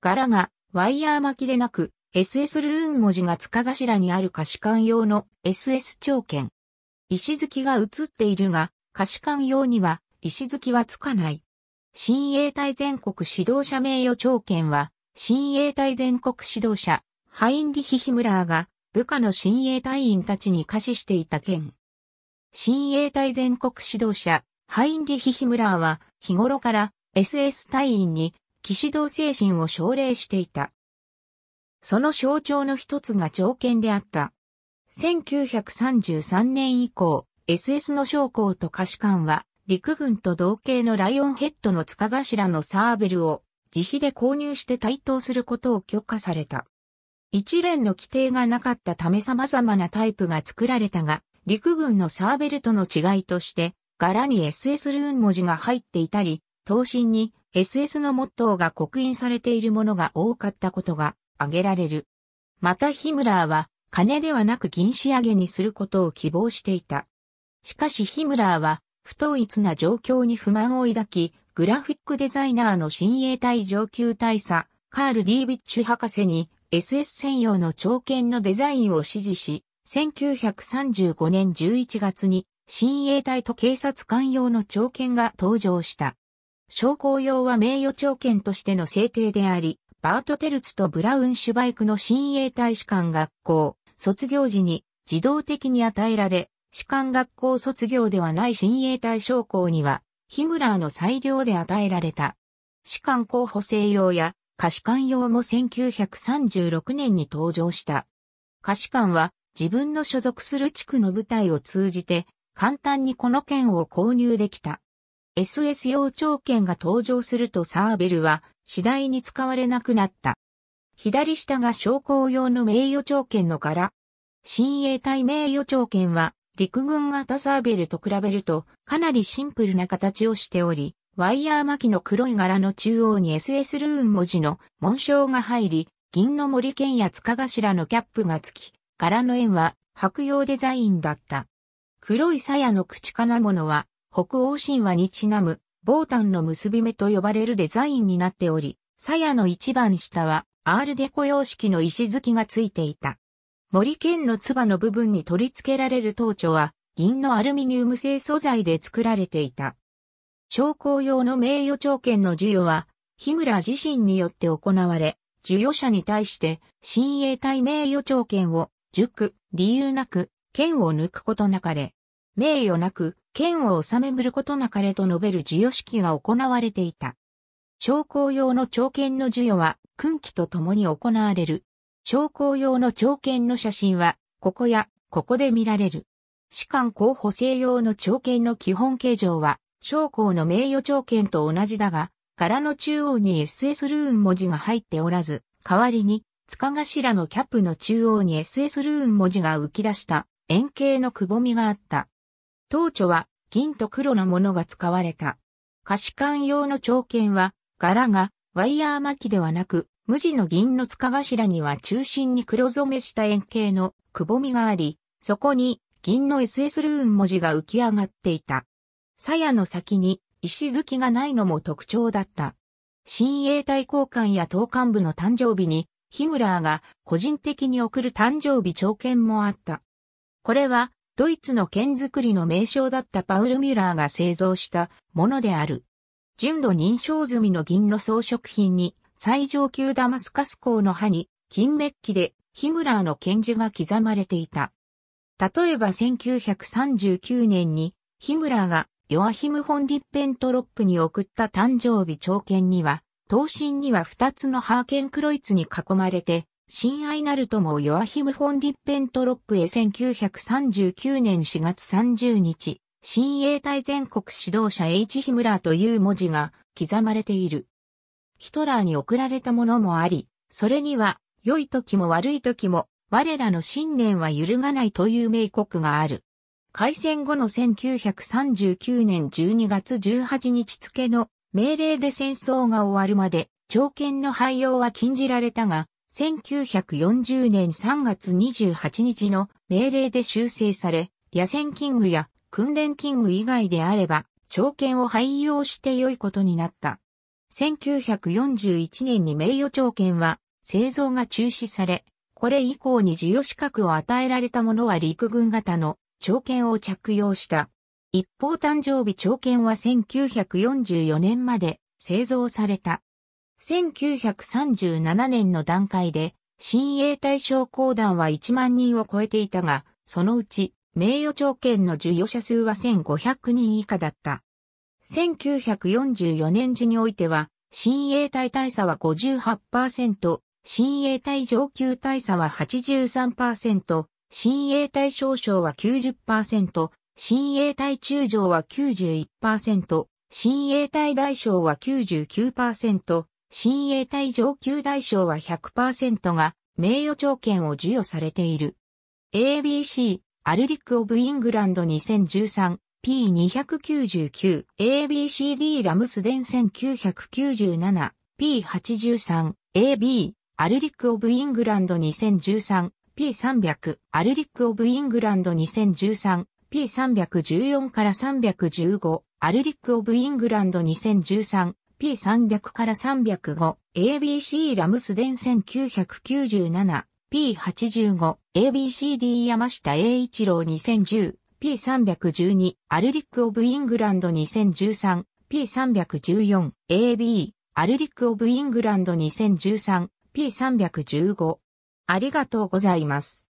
柄がワイヤー巻きでなく SS ルーン文字が塚頭にある貸し館用の SS 長剣。石突きが映っているが、貸し館用には石突きはつかない。新衛隊全国指導者名誉長剣は、新衛隊全国指導者、ハインリヒヒムラーが部下の新衛隊員たちに貸ししていた剣。新衛隊全国指導者、ハインリヒヒムラーは日頃から SS 隊員に騎士道精神を奨励していた。その象徴の一つが条件であった。1933年以降、SS の将校と歌士官は、陸軍と同型のライオンヘッドの塚頭のサーベルを自費で購入して対等することを許可された。一連の規定がなかったため様々なタイプが作られたが、陸軍のサーベルとの違いとして、柄に SS ルーン文字が入っていたり、刀身に SS のモットーが刻印されているものが多かったことが挙げられる。またヒムラーは金ではなく銀仕上げにすることを希望していた。しかしヒムラーは不統一な状況に不満を抱き、グラフィックデザイナーの新衛隊上級大佐、カール・ディービッチュ博士に SS 専用の長剣のデザインを指示し、1935年11月に新衛隊と警察官用の長剣が登場した。商工用は名誉長権としての制定であり、バート・テルツとブラウン・シュバイクの新鋭大使館学校、卒業時に自動的に与えられ、士官学校卒業ではない新鋭大将校には、ヒムラーの裁量で与えられた。士官候補制用や可士官用も1936年に登場した。可士官は自分の所属する地区の部隊を通じて簡単にこの剣を購入できた。SS 用長剣が登場するとサーベルは次第に使われなくなった。左下が商工用の名誉長剣の柄。親衛隊名誉長剣は陸軍型サーベルと比べるとかなりシンプルな形をしており、ワイヤー巻きの黒い柄の中央に SS ルーン文字の紋章が入り、銀の森剣や塚頭のキャップが付き、柄の円は白用デザインだった。黒い鞘の口金物は北欧神話にちなむ、ボーの結び目と呼ばれるデザインになっており、鞘の一番下は、アールデコ様式の石突きがついていた。森剣の唾の部分に取り付けられる頭頂は、銀のアルミニウム製素材で作られていた。商工用の名誉長剣の授与は、日村自身によって行われ、授与者に対して、親衛隊名誉長剣を、塾、理由なく、剣を抜くことなかれ。名誉なく、剣を収めむることなかれと述べる授与式が行われていた。将校用の長剣の授与は、訓期と共に行われる。将校用の長剣の写真は、ここや、ここで見られる。士官候補生用の長剣の基本形状は、将校の名誉長剣と同じだが、柄の中央に SS ルーン文字が入っておらず、代わりに、塚頭のキャップの中央に SS ルーン文字が浮き出した円形のくぼみがあった。当初は銀と黒のものが使われた。貸し管用の長剣は柄がワイヤー巻きではなく無地の銀の塚頭には中心に黒染めした円形のくぼみがあり、そこに銀の SS ルーン文字が浮き上がっていた。鞘の先に石突きがないのも特徴だった。新衛隊交換や党幹部の誕生日に、ヒムラーが個人的に送る誕生日長剣もあった。これはドイツの剣作りの名称だったパウル・ミュラーが製造したものである。純度認証済みの銀の装飾品に最上級ダマスカス鋼の刃に金メッキでヒムラーの剣字が刻まれていた。例えば1939年にヒムラーがヨアヒム・フォン・ィッペントロップに送った誕生日長剣には、刀身には2つのハーケンクロイツに囲まれて親愛なる友ヨアヒム・フォンディッペントロップへ1939年4月30日、親衛隊全国指導者 H ヒムラーという文字が刻まれている。ヒトラーに送られたものもあり、それには、良い時も悪い時も、我らの信念は揺るがないという名国がある。開戦後の1939年12月18日付の命令で戦争が終わるまで、条件の廃用は禁じられたが、1940年3月28日の命令で修正され、野戦勤務や訓練勤務以外であれば、長剣を廃用して良いことになった。1941年に名誉長剣は製造が中止され、これ以降に授与資格を与えられたものは陸軍型の長剣を着用した。一方誕生日長剣は1944年まで製造された。1937年の段階で、新鋭対象公団は1万人を超えていたが、そのうち、名誉長件の受与者数は1500人以下だった。1944年時においては、新鋭隊大差は58%、新鋭隊上級大差は83%、新鋭隊少将は90%、新鋭隊中将は91%、新鋭隊大将は99%、新衛隊上級大将は100%が名誉条件を授与されている。ABC、アルリック・オブ・イングランド 2013P299、ABCD ラムスデン1997、P83、AB、アルリック・オブ・イングランド 2013P300、アルリック・オブ・イングランド 2013P314 から315、アルリック・オブ・イングランド2013 P300 から305、ABC ラムスデン1997、P85、ABCD 山下栄一郎2010、P312、アルリック・オブ・イングランド2013、P314、AB、アルリック・オブ・イングランド2013、P315。ありがとうございます。